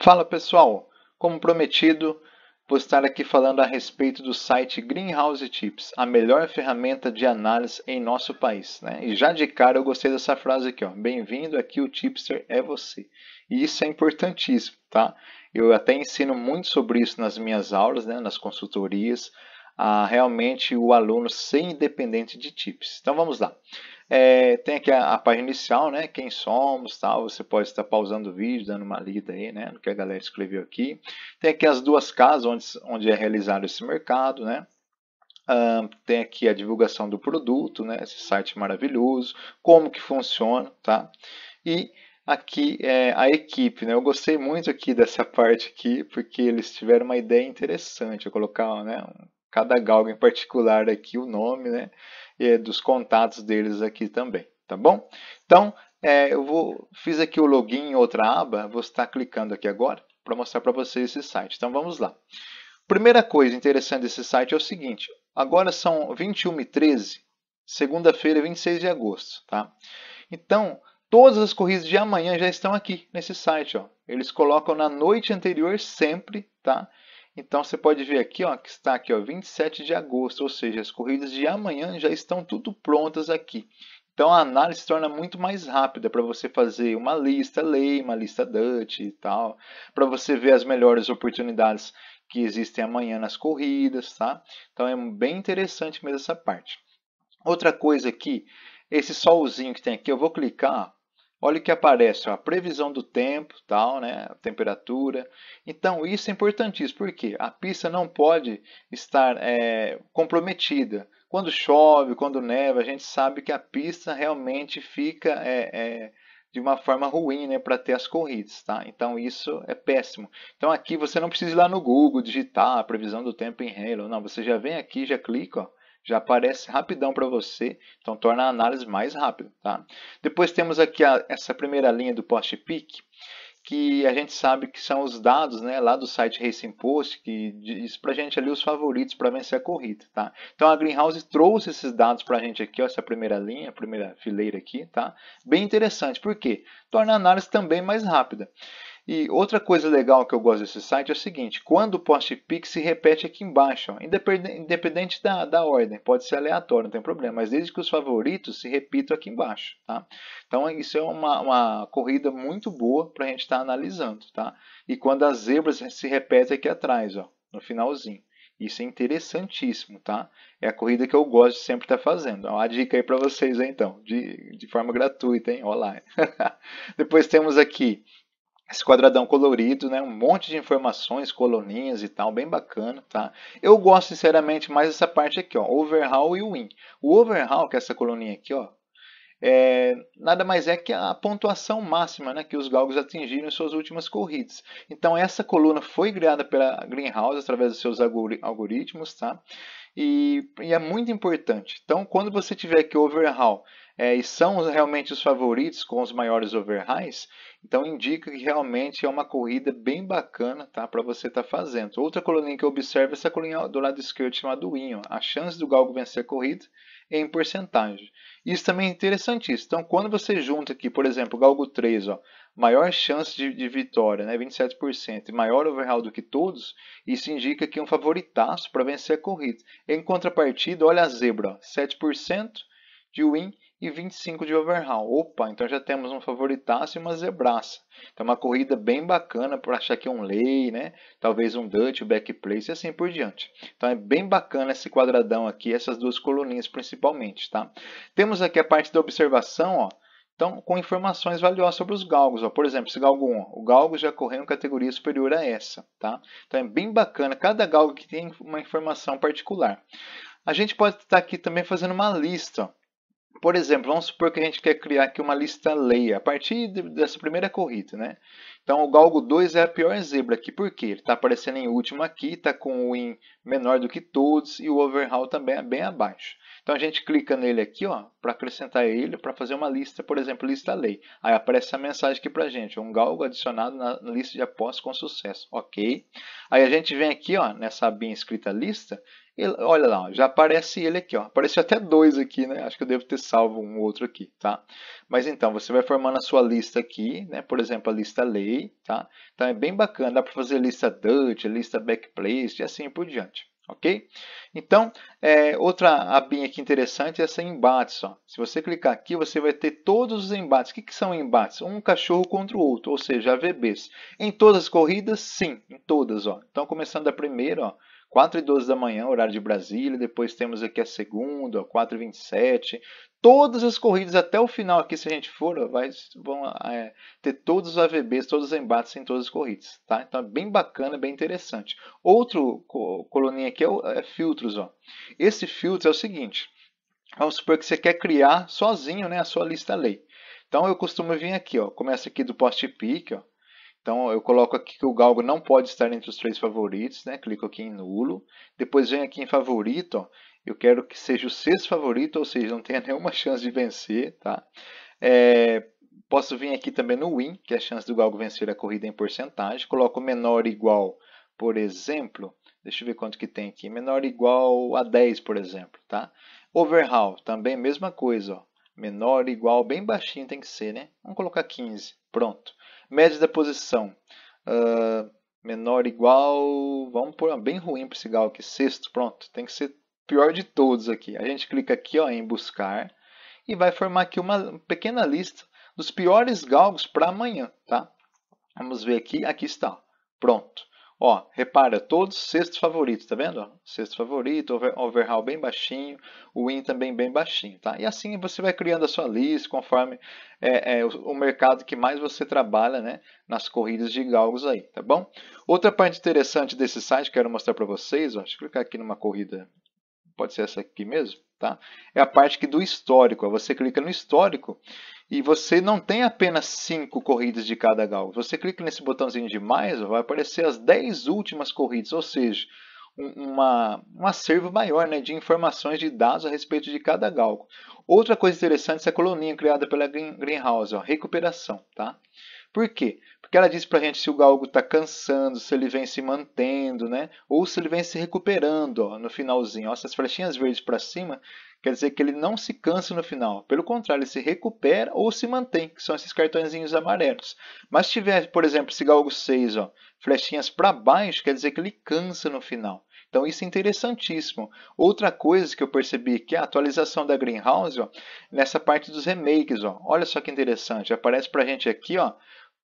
Fala pessoal, como prometido, vou estar aqui falando a respeito do site Greenhouse Tips, a melhor ferramenta de análise em nosso país. Né? E já de cara eu gostei dessa frase aqui, ó. Bem-vindo aqui, o tipster é você. E isso é importantíssimo, tá? Eu até ensino muito sobre isso nas minhas aulas, né? nas consultorias, a realmente o aluno ser independente de tips. Então vamos lá. É, tem aqui a, a, página inicial, né? Quem somos, tal. Você pode estar pausando o vídeo, dando uma lida aí, né? No que a galera escreveu aqui. Tem aqui as duas casas onde, onde é realizado esse mercado, né? tem aqui a divulgação do produto, né? Esse site maravilhoso, como que funciona, tá? E aqui é, a equipe, né? Eu gostei muito aqui dessa parte aqui, porque eles tiveram uma ideia interessante. Eu colocar, né? Cada galga em particular aqui o nome, né? dos contatos deles aqui também, tá bom? Então, é, eu vou, fiz aqui o login em outra aba, vou estar clicando aqui agora para mostrar para vocês esse site. Então, vamos lá. Primeira coisa interessante desse site é o seguinte, agora são 21h13, segunda-feira, 26 de agosto, tá? Então, todas as corridas de amanhã já estão aqui nesse site, ó. Eles colocam na noite anterior sempre, tá? Então você pode ver aqui ó, que está aqui ó, 27 de agosto, ou seja, as corridas de amanhã já estão tudo prontas aqui. Então a análise se torna muito mais rápida para você fazer uma lista lei, uma lista Dutch e tal, para você ver as melhores oportunidades que existem amanhã nas corridas, tá? Então é bem interessante mesmo essa parte. Outra coisa aqui, esse solzinho que tem aqui, eu vou clicar Olha o que aparece, ó, a previsão do tempo, tal, né, a temperatura. Então, isso é importantíssimo, porque a pista não pode estar é, comprometida. Quando chove, quando neva, a gente sabe que a pista realmente fica é, é, de uma forma ruim né, para ter as corridas. Tá? Então, isso é péssimo. Então, aqui você não precisa ir lá no Google digitar a previsão do tempo em Halo. Não, você já vem aqui, já clica, ó, já aparece rapidão para você, então torna a análise mais rápida. Tá? Depois temos aqui a, essa primeira linha do post-pick, que a gente sabe que são os dados né, lá do site Racing Post, que diz para a gente ali os favoritos para vencer a corrida. Tá? Então a Greenhouse trouxe esses dados para a gente aqui, ó, essa primeira linha, primeira fileira aqui, tá? bem interessante, porque torna a análise também mais rápida. E outra coisa legal que eu gosto desse site é o seguinte: quando o post pick se repete aqui embaixo, independente, da, da ordem, pode ser aleatório, não tem problema, mas desde que os favoritos se repitam aqui embaixo. Tá? Então isso é uma, uma corrida muito boa para a gente estar tá analisando. Tá? E quando as zebras se repetem aqui atrás, ó, no finalzinho. Isso é interessantíssimo, tá? É a corrida que eu gosto de sempre estar tá fazendo. É uma dica aí para vocês, então, de, de forma gratuita, hein? Online. Depois temos aqui esse quadradão colorido, né? Um monte de informações, coluninhas e tal, bem bacana, tá? Eu gosto, sinceramente, mais dessa parte aqui, ó, overhaul e win. O overhaul, que é essa coluninha aqui, ó, é, nada mais é que a pontuação máxima né, que os galgos atingiram em suas últimas corridas. Então, essa coluna foi criada pela Greenhouse através dos seus algoritmos, tá? E, e é muito importante. Então, quando você tiver aqui overhaul é, e são realmente os favoritos com os maiores overhighs, então indica que realmente é uma corrida bem bacana tá, para você estar tá fazendo. Outra coluninha que eu observo é essa coluninha do lado esquerdo chamada Win, a chance do galgo vencer a corrida é em porcentagem. Isso também é interessantíssimo. Então, quando você junta aqui, por exemplo, galgo 3, ó, maior chance de, de vitória, né, 27%, e maior overall do que todos, isso indica que é um favoritaço para vencer a corrida. Em contrapartida, olha a zebra, ó, 7% de win e 25 de overall. Opa, então já temos um favoritaço e uma zebraça. Então uma corrida bem bacana para achar que é um lay, né? Talvez um Dutch, back place e assim por diante. Então é bem bacana esse quadradão aqui, essas duas coluninhas principalmente, tá? Temos aqui a parte da observação, ó. Então, com informações valiosas sobre os galgos. Ó. Por exemplo, esse galgo 1, o galgo já correu em categoria superior a essa. Tá? Então, é bem bacana. Cada galgo que tem uma informação particular. A gente pode estar aqui também fazendo uma lista. ó. Por exemplo, vamos supor que a gente quer criar aqui uma lista leia a partir dessa primeira corrida, né? Então o galgo 2 é a pior zebra aqui, por quê? Ele está aparecendo em último aqui, está com o win menor do que todos e o overhaul também é bem abaixo. Então a gente clica nele aqui, ó, para acrescentar ele, para fazer uma lista, por exemplo, lista lei. Aí aparece essa mensagem aqui para gente, um galgo adicionado na lista de apostas com sucesso, ok? Aí a gente vem aqui, ó, nessa abinha escrita lista ele, olha lá, já aparece ele aqui, ó. Apareceu até dois aqui, né? Acho que eu devo ter salvo um outro aqui, tá? Mas então, você vai formando a sua lista aqui, né? Por exemplo, a lista lei, tá? Então é bem bacana, dá para fazer lista Dutch, lista Backplace e assim por diante. Ok? Então, é, outra abinha aqui interessante é essa embates. Ó. Se você clicar aqui, você vai ter todos os embates. O que, que são embates? Um cachorro contra o outro, ou seja, AVBs. Em todas as corridas, sim, em todas. Ó. Então, começando da primeira, ó, 4 e 12 da manhã, horário de Brasília, depois temos aqui a segunda, 4 e 27. Todas as corridas até o final aqui, se a gente for, vai, vão é, ter todos os AVBs, todos os embates em todas as corridas, tá? Então é bem bacana, bem interessante. Outro coluninha aqui é, o, é filtros, ó. Esse filtro é o seguinte, vamos supor que você quer criar sozinho né, a sua lista lei. Então eu costumo vir aqui, ó, começa aqui do post pick, ó, então eu coloco aqui que o galgo não pode estar entre os três favoritos, né? clico aqui em nulo. Depois venho aqui em favorito, ó. eu quero que seja o sexto favorito, ou seja, não tenha nenhuma chance de vencer. Tá? É, posso vir aqui também no win, que é a chance do galgo vencer a corrida em porcentagem. Coloco menor ou igual, por exemplo, deixa eu ver quanto que tem aqui, menor ou igual a 10, por exemplo. Tá? Overhaul, também mesma coisa, ó. menor ou igual, bem baixinho tem que ser, né? Vamos colocar 15, pronto. Média da posição. Uh, menor igual. Vamos pôr uma bem ruim para esse gal aqui. Sexto, pronto. Tem que ser pior de todos aqui. A gente clica aqui ó, em buscar e vai formar aqui uma pequena lista dos piores galgos para amanhã. Tá? Vamos ver aqui. Aqui está. Pronto. Ó, repara, todos sextos favoritos, tá vendo? Ó, sexto favorito, over, overhaul bem baixinho, o win também bem baixinho, tá? E assim você vai criando a sua lista conforme é, é o, o, mercado que mais você trabalha, né? Nas corridas de galgos aí, tá bom? Outra parte interessante desse site que quero mostrar para vocês, ó, deixa eu clicar aqui numa corrida, pode ser essa aqui mesmo, tá? É a parte aqui do histórico, ó, você clica no histórico e você não tem apenas 5 corridas de cada galgo. Você clica nesse botãozinho de mais, vai aparecer as 10 últimas corridas, ou seja, uma, um acervo maior né, de informações, de dados a respeito de cada galgo. Outra coisa interessante é a coluninha criada pela Greenhouse, ó, recuperação. Tá? Por quê? Porque ela diz para a gente se o galgo está cansando, se ele vem se mantendo, né? ou se ele vem se recuperando ó, no finalzinho. Ó, essas flechinhas verdes para cima quer dizer que ele não se cansa no final. Pelo contrário, ele se recupera ou se mantém, que são esses cartõezinhos amarelos. Mas se tiver, por exemplo, esse galgo 6, ó, flechinhas para baixo, quer dizer que ele cansa no final. Então isso é interessantíssimo. Outra coisa que eu percebi que é a atualização da Greenhouse, ó, nessa parte dos remakes, ó. Olha só que interessante, aparece para a gente aqui, ó,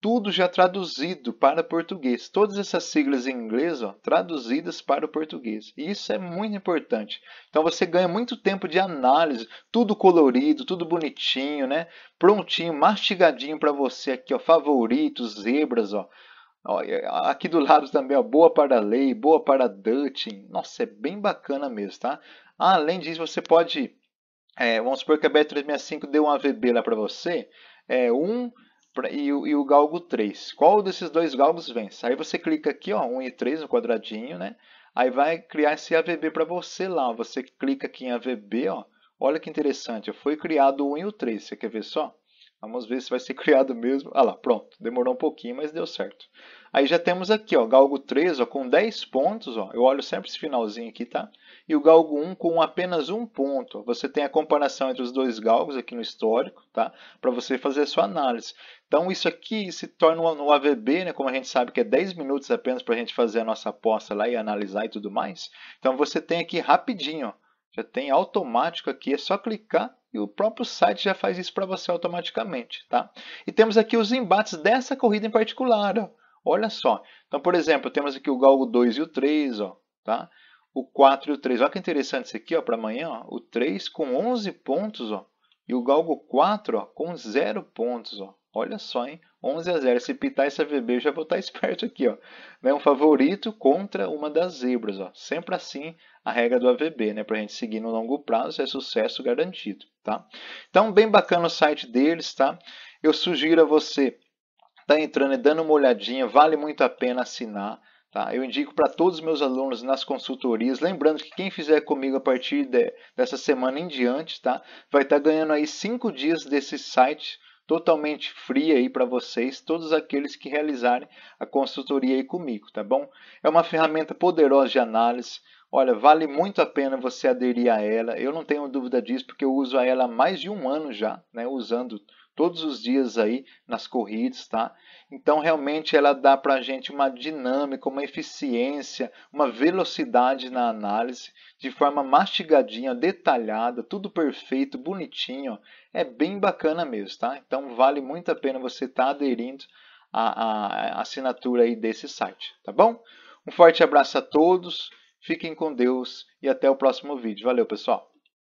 tudo já traduzido para português. Todas essas siglas em inglês, ó, traduzidas para o português. E isso é muito importante. Então você ganha muito tempo de análise, tudo colorido, tudo bonitinho, né? Prontinho, mastigadinho para você aqui, ó, favoritos, zebras, ó. ó. Aqui do lado também, ó, boa para lei, boa para Dutting. Nossa, é bem bacana mesmo, tá? Além disso, você pode, é, vamos supor que a Bet365 deu um AVB lá para você, é, um e o, e o galgo 3. Qual desses dois galgos vence? Aí você clica aqui, ó, 1 e 3 no quadradinho, né? Aí vai criar esse AVB para você lá. Você clica aqui em AVB, ó. Olha que interessante, foi criado o 1 e o 3. Você quer ver só? Vamos ver se vai ser criado mesmo. Ah lá, pronto. Demorou um pouquinho, mas deu certo. Aí já temos aqui, ó, galgo 3, ó, com 10 pontos, ó. Eu olho sempre esse finalzinho aqui, tá? E o galgo 1 com apenas um ponto. Você tem a comparação entre os dois galgos aqui no histórico, tá? Para você fazer a sua análise. Então isso aqui se torna no AVB, né, como a gente sabe que é 10 minutos apenas para a gente fazer a nossa aposta lá e analisar e tudo mais. Então você tem aqui rapidinho, já tem automático aqui, é só clicar e o próprio site já faz isso para você automaticamente, tá? E temos aqui os embates dessa corrida em particular, ó. olha só. Então, por exemplo, temos aqui o galgo 2 e o 3, ó, tá? O 4 e o 3, olha que interessante isso aqui, ó, para amanhã, ó. o 3 com 11 pontos, ó, e o galgo 4, ó, com 0 pontos, ó. Olha só, hein? 11 a 0. Se pitar esse AVB, eu já vou estar esperto aqui, ó. Né? Um favorito contra uma das zebras, ó. Sempre assim a regra do AVB, né? Para a gente seguir no longo prazo, é sucesso garantido, tá? Então, bem bacana o site deles, tá? Eu sugiro a você tá entrando e dando uma olhadinha, vale muito a pena assinar. Tá? Eu indico para todos os meus alunos nas consultorias, lembrando que quem fizer comigo a partir de, dessa semana em diante, tá? vai estar tá ganhando aí 5 dias desse site totalmente fria aí para vocês, todos aqueles que realizarem a consultoria aí comigo, tá bom? É uma ferramenta poderosa de análise. Olha, vale muito a pena você aderir a ela. Eu não tenho dúvida disso, porque eu uso a ela há mais de um ano já, né? Usando todos os dias aí nas corridas, tá? Então realmente ela dá para a gente uma dinâmica, uma eficiência, uma velocidade na análise, de forma mastigadinha, detalhada, tudo perfeito, bonitinho. É bem bacana mesmo, tá? Então vale muito a pena você estar tá aderindo à, à assinatura aí desse site, tá bom? Um forte abraço a todos, fiquem com Deus e até o próximo vídeo. Valeu, pessoal!